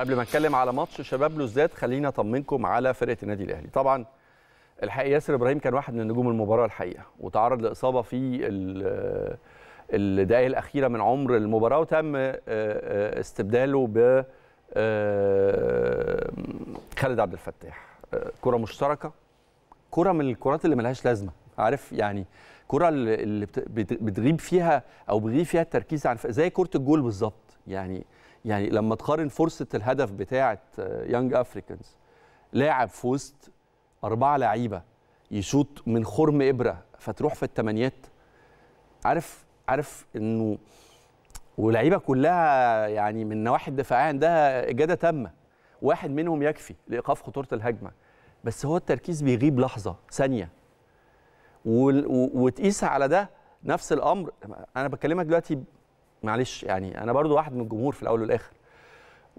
قبل ما اتكلم على ماتش شباب لوزداد خلينا اطمنكم على فرقه النادي الاهلي طبعا الحقيقه ياسر ابراهيم كان واحد من نجوم المباراه الحقيقه وتعرض لاصابه في آه، الدقائق الاخيره من عمر المباراه وتم آه، آه، استبداله ب خالد عبد الفتاح كره مشتركه كره من الكرات اللي ملهاش لازمه عارف يعني كره اللي بتغيب فيها او بيغيب فيها التركيز عن زي كره الجول بالظبط يعني يعني لما تقارن فرصه الهدف بتاعه يانج افريكانز لاعب في وسط اربعه لعيبه يشوط من خرم ابره فتروح في الثمانيات عارف عارف انه ولعيبه كلها يعني من نواحي الدفاعيه عندها اجاده تامه واحد منهم يكفي لايقاف خطوره الهجمه بس هو التركيز بيغيب لحظه ثانيه وتقيس على ده نفس الامر انا بكلمك دلوقتي معلش يعني انا برضو واحد من الجمهور في الاول والاخر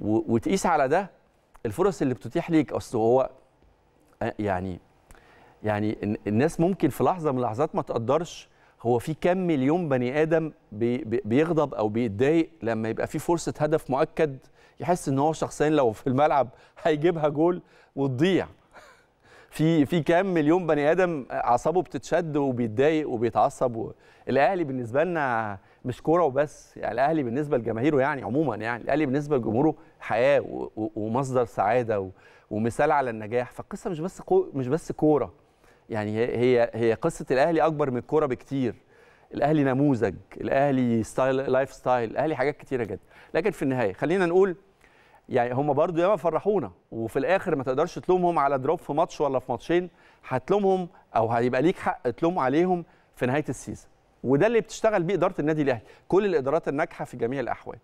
وتقيس على ده الفرص اللي بتتيح ليك اصل هو آه، يعني يعني الناس ممكن في لحظه من اللحظات ما تقدرش هو في كم مليون بني ادم بي بيغضب او بيتضايق لما يبقى في فرصه هدف مؤكد يحس ان هو شخصيا لو في الملعب هيجيبها جول وتضيع في في كام مليون بني ادم اعصابه بتتشد وبيتضايق وبيتعصب الاهلي بالنسبه لنا مش كوره وبس يعني الاهلي بالنسبه لجماهيره يعني عموما يعني الاهلي بالنسبه لجمهوره حياه ومصدر سعاده ومثال على النجاح فالقصه مش بس مش بس كوره يعني هي هي قصه الاهلي اكبر من الكوره بكتير الاهلي نموذج الاهلي ستايل لايف ستايل الاهلي حاجات كتيره جدا لكن في النهايه خلينا نقول يعني هم برضو ياما فرحونا وفي الاخر ما تقدرش تلومهم على دروب في ماتش ولا في ماتشين هتلومهم او هيبقى ليك حق تلوم عليهم في نهايه السيزون وده اللي بتشتغل بيه اداره النادي الاهلي كل الادارات الناجحه في جميع الاحوال